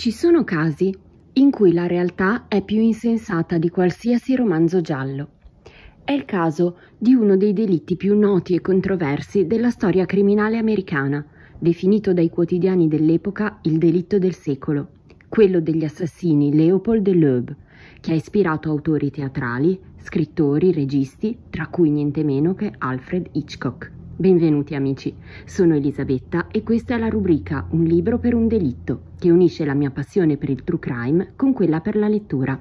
Ci sono casi in cui la realtà è più insensata di qualsiasi romanzo giallo. È il caso di uno dei delitti più noti e controversi della storia criminale americana, definito dai quotidiani dell'epoca il delitto del secolo, quello degli assassini Leopold e Loeb, che ha ispirato autori teatrali, scrittori, registi, tra cui niente meno che Alfred Hitchcock. Benvenuti amici, sono Elisabetta e questa è la rubrica Un libro per un delitto, che unisce la mia passione per il true crime con quella per la lettura.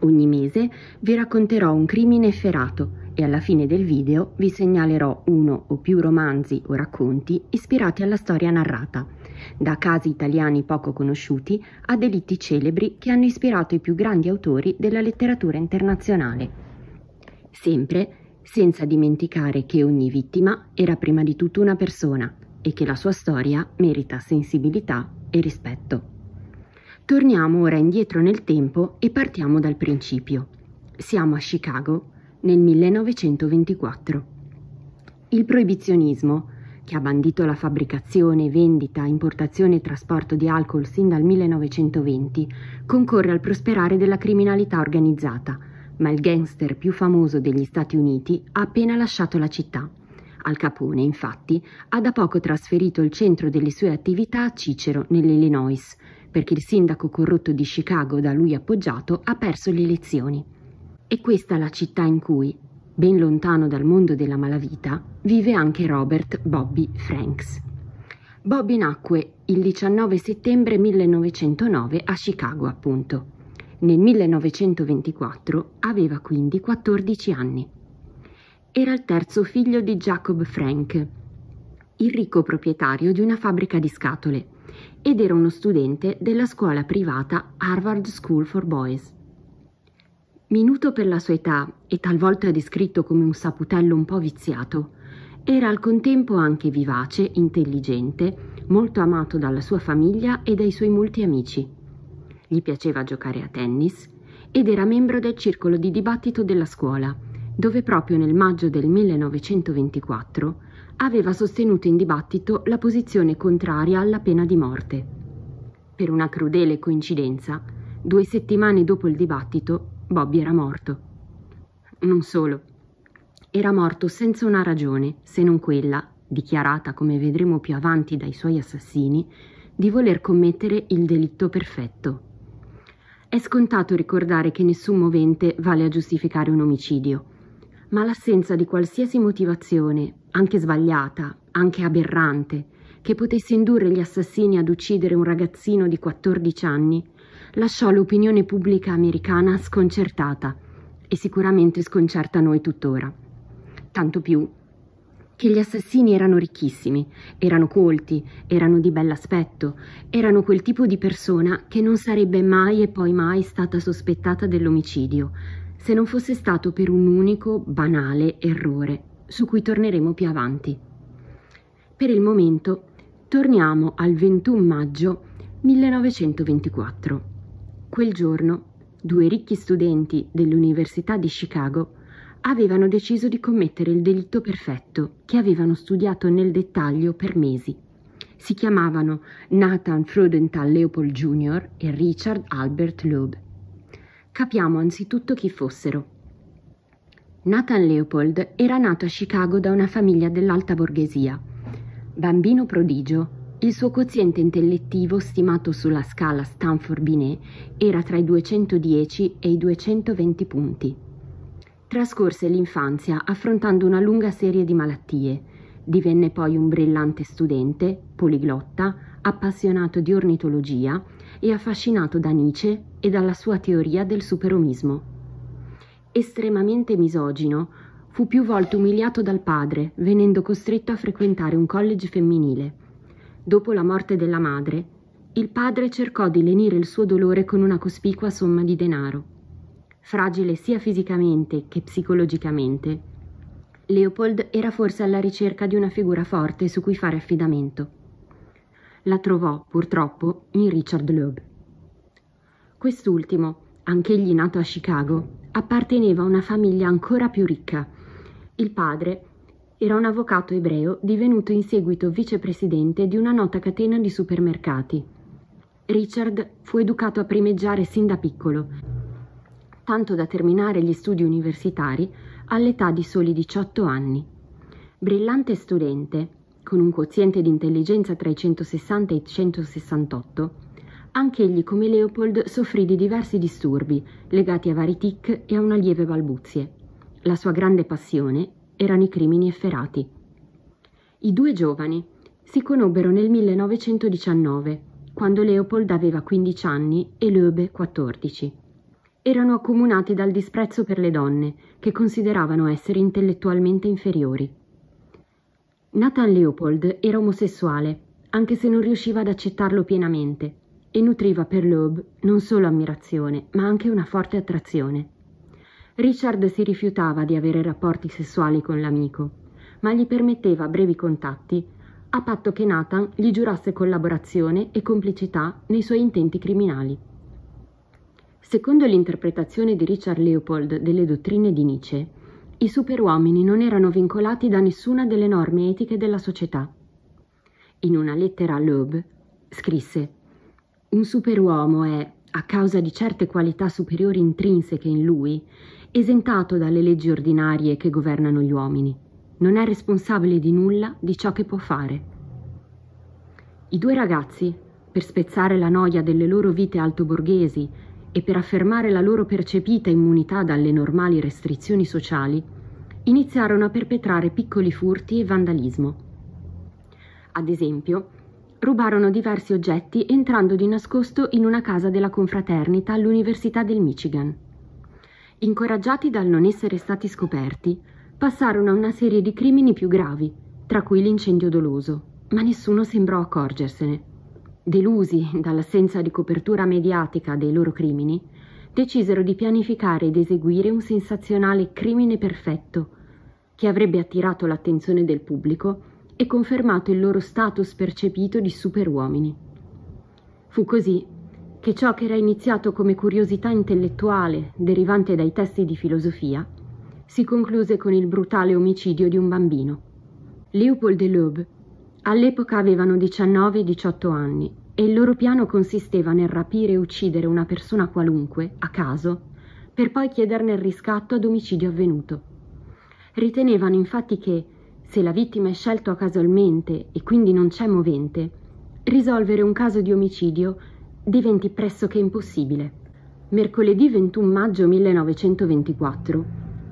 Ogni mese vi racconterò un crimine efferato e alla fine del video vi segnalerò uno o più romanzi o racconti ispirati alla storia narrata, da casi italiani poco conosciuti a delitti celebri che hanno ispirato i più grandi autori della letteratura internazionale. Sempre senza dimenticare che ogni vittima era prima di tutto una persona e che la sua storia merita sensibilità e rispetto. Torniamo ora indietro nel tempo e partiamo dal principio. Siamo a Chicago nel 1924. Il proibizionismo, che ha bandito la fabbricazione, vendita, importazione e trasporto di alcol sin dal 1920, concorre al prosperare della criminalità organizzata, ma il gangster più famoso degli Stati Uniti ha appena lasciato la città. Al Capone, infatti, ha da poco trasferito il centro delle sue attività a Cicero, nell'Illinois, perché il sindaco corrotto di Chicago da lui appoggiato ha perso le elezioni. E questa è la città in cui, ben lontano dal mondo della malavita, vive anche Robert Bobby Franks. Bobby nacque il 19 settembre 1909 a Chicago, appunto, nel 1924 aveva quindi 14 anni. Era il terzo figlio di Jacob Frank, il ricco proprietario di una fabbrica di scatole, ed era uno studente della scuola privata Harvard School for Boys. Minuto per la sua età e talvolta descritto come un saputello un po' viziato, era al contempo anche vivace, intelligente, molto amato dalla sua famiglia e dai suoi molti amici gli piaceva giocare a tennis ed era membro del circolo di dibattito della scuola, dove proprio nel maggio del 1924 aveva sostenuto in dibattito la posizione contraria alla pena di morte. Per una crudele coincidenza, due settimane dopo il dibattito, Bobby era morto. Non solo. Era morto senza una ragione, se non quella, dichiarata come vedremo più avanti dai suoi assassini, di voler commettere il delitto perfetto. È scontato ricordare che nessun movente vale a giustificare un omicidio, ma l'assenza di qualsiasi motivazione, anche sbagliata, anche aberrante, che potesse indurre gli assassini ad uccidere un ragazzino di 14 anni, lasciò l'opinione pubblica americana sconcertata e sicuramente sconcerta noi tuttora. Tanto più che gli assassini erano ricchissimi, erano colti, erano di bell'aspetto, erano quel tipo di persona che non sarebbe mai e poi mai stata sospettata dell'omicidio, se non fosse stato per un unico, banale errore, su cui torneremo più avanti. Per il momento, torniamo al 21 maggio 1924. Quel giorno, due ricchi studenti dell'Università di Chicago avevano deciso di commettere il delitto perfetto che avevano studiato nel dettaglio per mesi. Si chiamavano Nathan Frudenthal Leopold Jr. e Richard Albert Loeb. Capiamo anzitutto chi fossero. Nathan Leopold era nato a Chicago da una famiglia dell'alta borghesia. Bambino prodigio, il suo quoziente intellettivo, stimato sulla scala Stanford-Binet, era tra i 210 e i 220 punti. Trascorse l'infanzia affrontando una lunga serie di malattie. Divenne poi un brillante studente, poliglotta, appassionato di ornitologia e affascinato da Nietzsche e dalla sua teoria del superomismo. Estremamente misogino, fu più volte umiliato dal padre, venendo costretto a frequentare un college femminile. Dopo la morte della madre, il padre cercò di lenire il suo dolore con una cospicua somma di denaro fragile sia fisicamente che psicologicamente, Leopold era forse alla ricerca di una figura forte su cui fare affidamento. La trovò, purtroppo, in Richard Loeb. Quest'ultimo, anch'egli nato a Chicago, apparteneva a una famiglia ancora più ricca. Il padre era un avvocato ebreo divenuto in seguito vicepresidente di una nota catena di supermercati. Richard fu educato a primeggiare sin da piccolo tanto da terminare gli studi universitari all'età di soli 18 anni. Brillante studente, con un quoziente di intelligenza tra i 160 e i 168, anch'egli come Leopold soffrì di diversi disturbi legati a vari tic e a una lieve balbuzie. La sua grande passione erano i crimini efferati. I due giovani si conobbero nel 1919, quando Leopold aveva 15 anni e Loewe 14 erano accomunati dal disprezzo per le donne, che consideravano essere intellettualmente inferiori. Nathan Leopold era omosessuale, anche se non riusciva ad accettarlo pienamente, e nutriva per Loeb non solo ammirazione, ma anche una forte attrazione. Richard si rifiutava di avere rapporti sessuali con l'amico, ma gli permetteva brevi contatti, a patto che Nathan gli giurasse collaborazione e complicità nei suoi intenti criminali. Secondo l'interpretazione di Richard Leopold delle dottrine di Nietzsche, i superuomini non erano vincolati da nessuna delle norme etiche della società. In una lettera a Loeb scrisse: Un superuomo è, a causa di certe qualità superiori intrinseche in lui, esentato dalle leggi ordinarie che governano gli uomini. Non è responsabile di nulla di ciò che può fare. I due ragazzi, per spezzare la noia delle loro vite altoborghesi e per affermare la loro percepita immunità dalle normali restrizioni sociali, iniziarono a perpetrare piccoli furti e vandalismo. Ad esempio, rubarono diversi oggetti entrando di nascosto in una casa della confraternita all'Università del Michigan. Incoraggiati dal non essere stati scoperti, passarono a una serie di crimini più gravi, tra cui l'incendio doloso, ma nessuno sembrò accorgersene delusi dall'assenza di copertura mediatica dei loro crimini, decisero di pianificare ed eseguire un sensazionale crimine perfetto, che avrebbe attirato l'attenzione del pubblico e confermato il loro status percepito di superuomini. Fu così che ciò che era iniziato come curiosità intellettuale derivante dai testi di filosofia si concluse con il brutale omicidio di un bambino. Leopold de Loeb All'epoca avevano 19 18 anni e il loro piano consisteva nel rapire e uccidere una persona qualunque, a caso, per poi chiederne il riscatto ad omicidio avvenuto. Ritenevano infatti che, se la vittima è scelta casualmente e quindi non c'è movente, risolvere un caso di omicidio diventi pressoché impossibile. Mercoledì 21 maggio 1924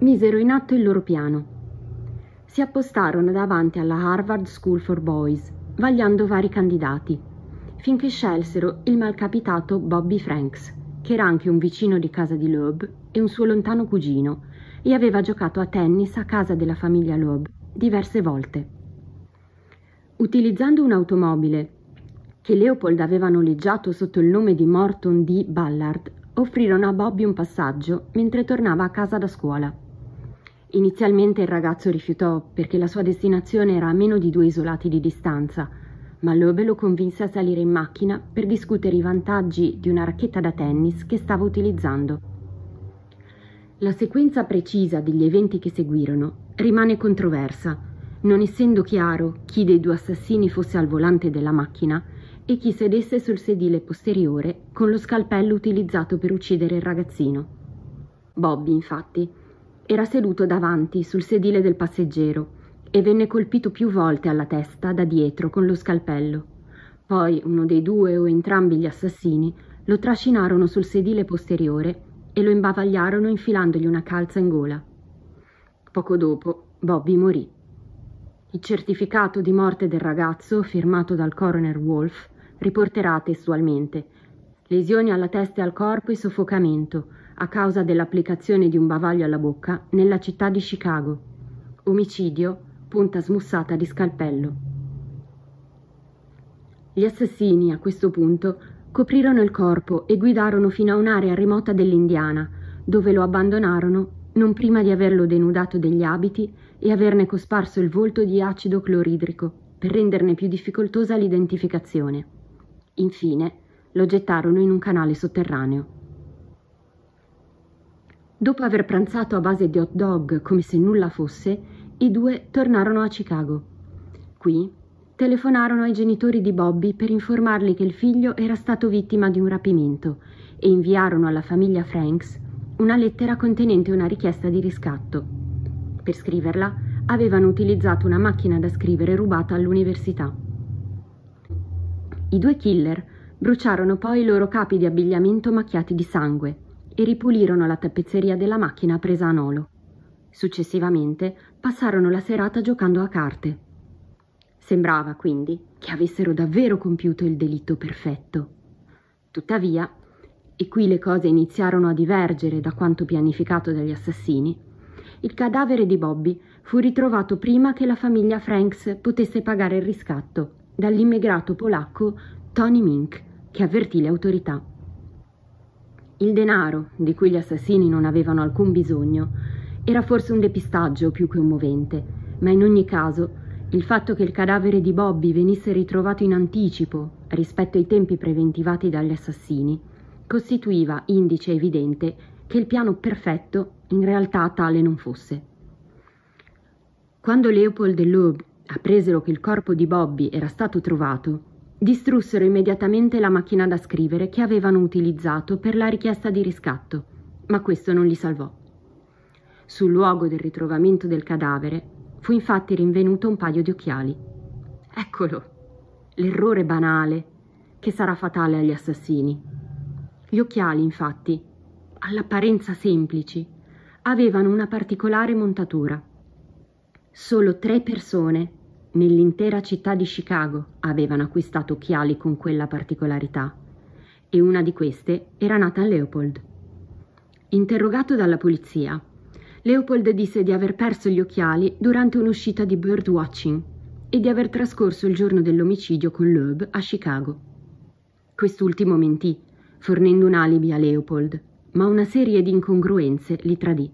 misero in atto il loro piano si appostarono davanti alla Harvard School for Boys, vagliando vari candidati, finché scelsero il malcapitato Bobby Franks, che era anche un vicino di casa di Loeb e un suo lontano cugino, e aveva giocato a tennis a casa della famiglia Loeb diverse volte. Utilizzando un'automobile che Leopold aveva noleggiato sotto il nome di Morton D. Ballard, offrirono a Bobby un passaggio mentre tornava a casa da scuola. Inizialmente il ragazzo rifiutò perché la sua destinazione era a meno di due isolati di distanza, ma Loeb lo convinse a salire in macchina per discutere i vantaggi di una racchetta da tennis che stava utilizzando. La sequenza precisa degli eventi che seguirono rimane controversa, non essendo chiaro chi dei due assassini fosse al volante della macchina e chi sedesse sul sedile posteriore con lo scalpello utilizzato per uccidere il ragazzino. Bobby, infatti, era seduto davanti sul sedile del passeggero e venne colpito più volte alla testa da dietro con lo scalpello. Poi uno dei due o entrambi gli assassini lo trascinarono sul sedile posteriore e lo imbavagliarono infilandogli una calza in gola. Poco dopo Bobby morì. Il certificato di morte del ragazzo, firmato dal coroner Wolf, riporterà testualmente lesioni alla testa e al corpo e soffocamento, a causa dell'applicazione di un bavaglio alla bocca nella città di Chicago. Omicidio, punta smussata di scalpello. Gli assassini, a questo punto, coprirono il corpo e guidarono fino a un'area remota dell'Indiana, dove lo abbandonarono non prima di averlo denudato degli abiti e averne cosparso il volto di acido cloridrico per renderne più difficoltosa l'identificazione. Infine, lo gettarono in un canale sotterraneo. Dopo aver pranzato a base di hot dog come se nulla fosse, i due tornarono a Chicago. Qui telefonarono ai genitori di Bobby per informarli che il figlio era stato vittima di un rapimento e inviarono alla famiglia Franks una lettera contenente una richiesta di riscatto. Per scriverla avevano utilizzato una macchina da scrivere rubata all'università. I due killer bruciarono poi i loro capi di abbigliamento macchiati di sangue e ripulirono la tappezzeria della macchina presa a nolo. Successivamente passarono la serata giocando a carte. Sembrava quindi che avessero davvero compiuto il delitto perfetto. Tuttavia, e qui le cose iniziarono a divergere da quanto pianificato dagli assassini, il cadavere di Bobby fu ritrovato prima che la famiglia Franks potesse pagare il riscatto dall'immigrato polacco Tony Mink, che avvertì le autorità. Il denaro, di cui gli assassini non avevano alcun bisogno, era forse un depistaggio più che un movente, ma in ogni caso il fatto che il cadavere di Bobby venisse ritrovato in anticipo rispetto ai tempi preventivati dagli assassini costituiva indice evidente che il piano perfetto in realtà tale non fosse. Quando Leopold e Loeb appresero che il corpo di Bobby era stato trovato, distrussero immediatamente la macchina da scrivere che avevano utilizzato per la richiesta di riscatto, ma questo non li salvò. Sul luogo del ritrovamento del cadavere fu infatti rinvenuto un paio di occhiali. Eccolo, l'errore banale che sarà fatale agli assassini. Gli occhiali, infatti, all'apparenza semplici, avevano una particolare montatura. Solo tre persone Nell'intera città di Chicago avevano acquistato occhiali con quella particolarità e una di queste era nata a Leopold. Interrogato dalla polizia, Leopold disse di aver perso gli occhiali durante un'uscita di bird watching e di aver trascorso il giorno dell'omicidio con Loeb a Chicago. Quest'ultimo mentì, fornendo un alibi a Leopold, ma una serie di incongruenze li tradì.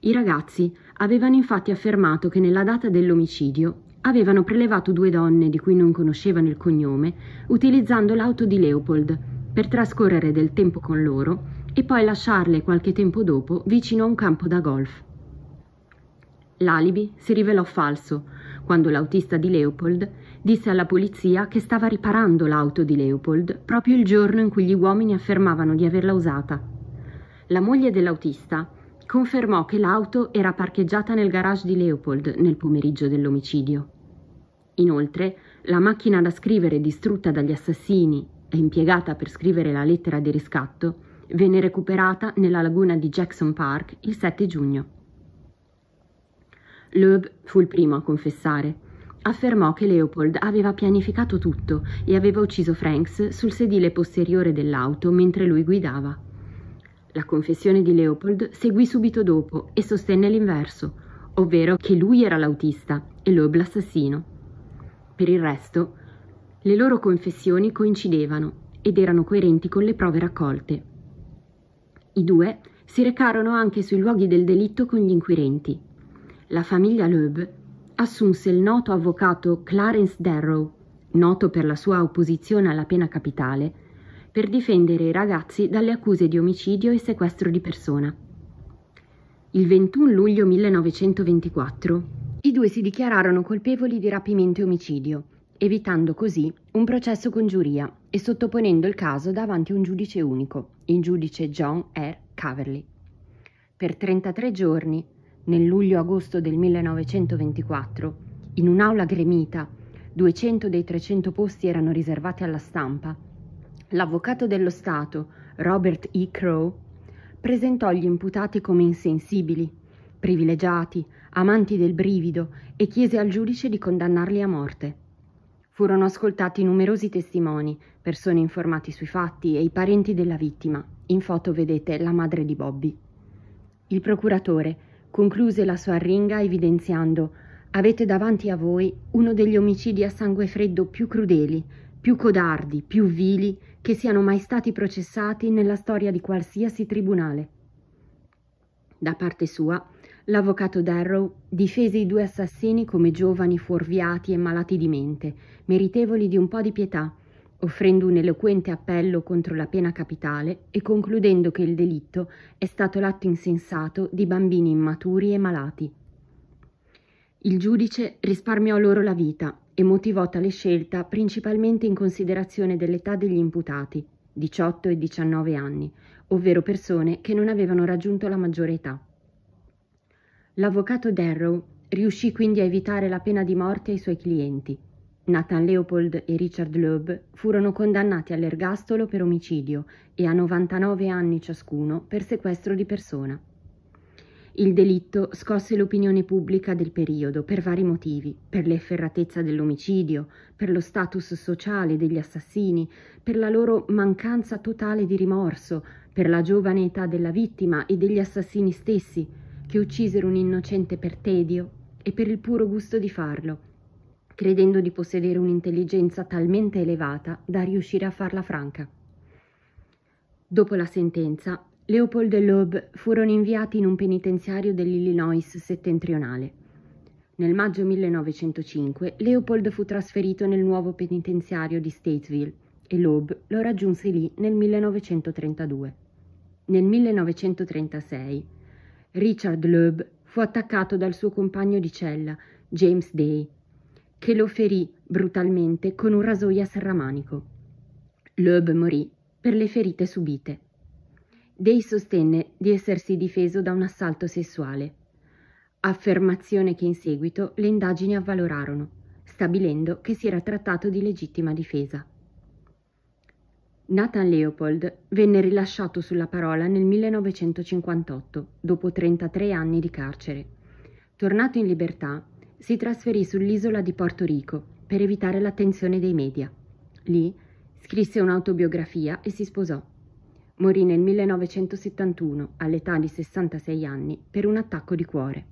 I ragazzi avevano infatti affermato che nella data dell'omicidio avevano prelevato due donne di cui non conoscevano il cognome utilizzando l'auto di Leopold per trascorrere del tempo con loro e poi lasciarle qualche tempo dopo vicino a un campo da golf. L'alibi si rivelò falso quando l'autista di Leopold disse alla polizia che stava riparando l'auto di Leopold proprio il giorno in cui gli uomini affermavano di averla usata. La moglie dell'autista confermò che l'auto era parcheggiata nel garage di Leopold nel pomeriggio dell'omicidio. Inoltre, la macchina da scrivere distrutta dagli assassini e impiegata per scrivere la lettera di riscatto venne recuperata nella laguna di Jackson Park il 7 giugno. Loeb fu il primo a confessare. Affermò che Leopold aveva pianificato tutto e aveva ucciso Franks sul sedile posteriore dell'auto mentre lui guidava. La confessione di Leopold seguì subito dopo e sostenne l'inverso, ovvero che lui era l'autista e Loeb l'assassino. Per il resto, le loro confessioni coincidevano ed erano coerenti con le prove raccolte. I due si recarono anche sui luoghi del delitto con gli inquirenti. La famiglia Loeb assunse il noto avvocato Clarence Darrow, noto per la sua opposizione alla pena capitale, per difendere i ragazzi dalle accuse di omicidio e sequestro di persona. Il 21 luglio 1924 i due si dichiararono colpevoli di rapimento e omicidio, evitando così un processo con giuria e sottoponendo il caso davanti a un giudice unico, il giudice John R. Caverly. Per 33 giorni, nel luglio-agosto del 1924, in un'aula gremita, 200 dei 300 posti erano riservati alla stampa L'avvocato dello Stato, Robert E. Crow, presentò gli imputati come insensibili, privilegiati, amanti del brivido e chiese al giudice di condannarli a morte. Furono ascoltati numerosi testimoni, persone informate sui fatti e i parenti della vittima. In foto vedete la madre di Bobby. Il procuratore concluse la sua arringa evidenziando Avete davanti a voi uno degli omicidi a sangue freddo più crudeli più codardi, più vili che siano mai stati processati nella storia di qualsiasi tribunale. Da parte sua, l'avvocato Darrow difese i due assassini come giovani fuorviati e malati di mente, meritevoli di un po' di pietà, offrendo un eloquente appello contro la pena capitale e concludendo che il delitto è stato l'atto insensato di bambini immaturi e malati. Il giudice risparmiò loro la vita e motivò tale scelta principalmente in considerazione dell'età degli imputati, 18 e 19 anni, ovvero persone che non avevano raggiunto la maggiore età. L'avvocato Darrow riuscì quindi a evitare la pena di morte ai suoi clienti. Nathan Leopold e Richard Loeb furono condannati all'ergastolo per omicidio e a 99 anni ciascuno per sequestro di persona. Il delitto scosse l'opinione pubblica del periodo per vari motivi, per l'efferratezza dell'omicidio, per lo status sociale degli assassini, per la loro mancanza totale di rimorso, per la giovane età della vittima e degli assassini stessi, che uccisero un innocente per tedio e per il puro gusto di farlo, credendo di possedere un'intelligenza talmente elevata da riuscire a farla franca. Dopo la sentenza, Leopold e Loeb furono inviati in un penitenziario dell'Illinois settentrionale. Nel maggio 1905 Leopold fu trasferito nel nuovo penitenziario di Statesville e Loeb lo raggiunse lì nel 1932. Nel 1936 Richard Loeb fu attaccato dal suo compagno di cella, James Day, che lo ferì brutalmente con un rasoio a serramanico. Loeb morì per le ferite subite. Day sostenne di essersi difeso da un assalto sessuale, affermazione che in seguito le indagini avvalorarono, stabilendo che si era trattato di legittima difesa. Nathan Leopold venne rilasciato sulla parola nel 1958, dopo 33 anni di carcere. Tornato in libertà, si trasferì sull'isola di Porto Rico per evitare l'attenzione dei media. Lì scrisse un'autobiografia e si sposò morì nel 1971 all'età di 66 anni per un attacco di cuore.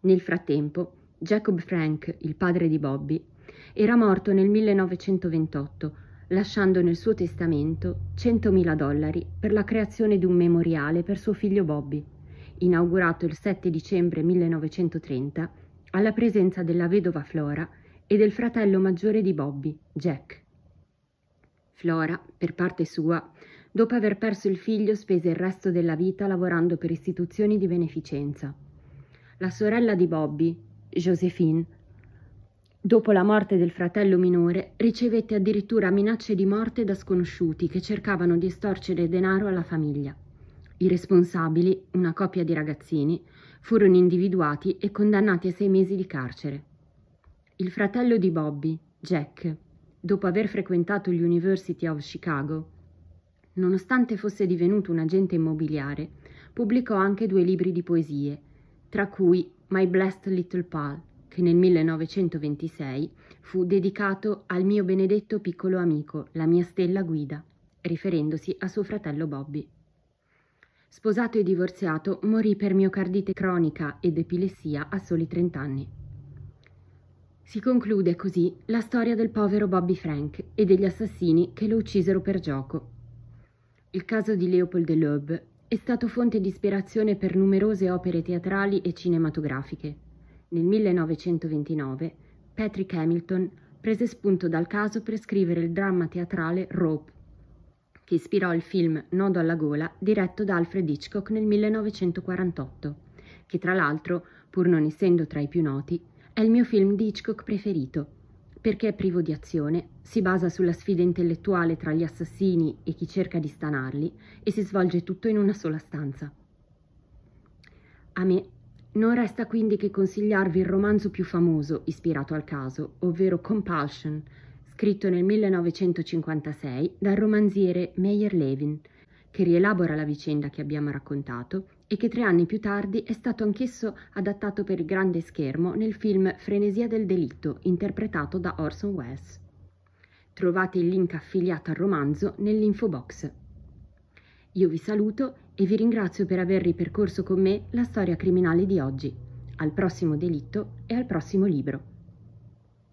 Nel frattempo, Jacob Frank, il padre di Bobby, era morto nel 1928, lasciando nel suo testamento 100.000 dollari per la creazione di un memoriale per suo figlio Bobby, inaugurato il 7 dicembre 1930 alla presenza della vedova Flora e del fratello maggiore di Bobby, Jack. Flora, per parte sua, dopo aver perso il figlio spese il resto della vita lavorando per istituzioni di beneficenza. La sorella di Bobby, Josephine, dopo la morte del fratello minore, ricevette addirittura minacce di morte da sconosciuti che cercavano di estorcere denaro alla famiglia. I responsabili, una coppia di ragazzini, furono individuati e condannati a sei mesi di carcere. Il fratello di Bobby, Jack, dopo aver frequentato l'University of Chicago, nonostante fosse divenuto un agente immobiliare, pubblicò anche due libri di poesie, tra cui My Blessed Little Pal, che nel 1926 fu dedicato al mio benedetto piccolo amico, la mia stella guida, riferendosi a suo fratello Bobby. Sposato e divorziato, morì per miocardite cronica ed epilessia a soli 30 anni. Si conclude così la storia del povero Bobby Frank e degli assassini che lo uccisero per gioco il caso di Leopold Deleuze è stato fonte di ispirazione per numerose opere teatrali e cinematografiche. Nel 1929 Patrick Hamilton prese spunto dal caso per scrivere il dramma teatrale Rope, che ispirò il film Nodo alla gola diretto da Alfred Hitchcock nel 1948, che tra l'altro, pur non essendo tra i più noti, è il mio film di Hitchcock preferito perché è privo di azione, si basa sulla sfida intellettuale tra gli assassini e chi cerca di stanarli e si svolge tutto in una sola stanza. A me non resta quindi che consigliarvi il romanzo più famoso ispirato al caso, ovvero Compulsion, scritto nel 1956 dal romanziere Meyer Levin, che rielabora la vicenda che abbiamo raccontato e che tre anni più tardi è stato anch'esso adattato per il grande schermo nel film Frenesia del delitto, interpretato da Orson Welles. Trovate il link affiliato al romanzo nell'info box. Io vi saluto e vi ringrazio per aver ripercorso con me la storia criminale di oggi. Al prossimo delitto e al prossimo libro.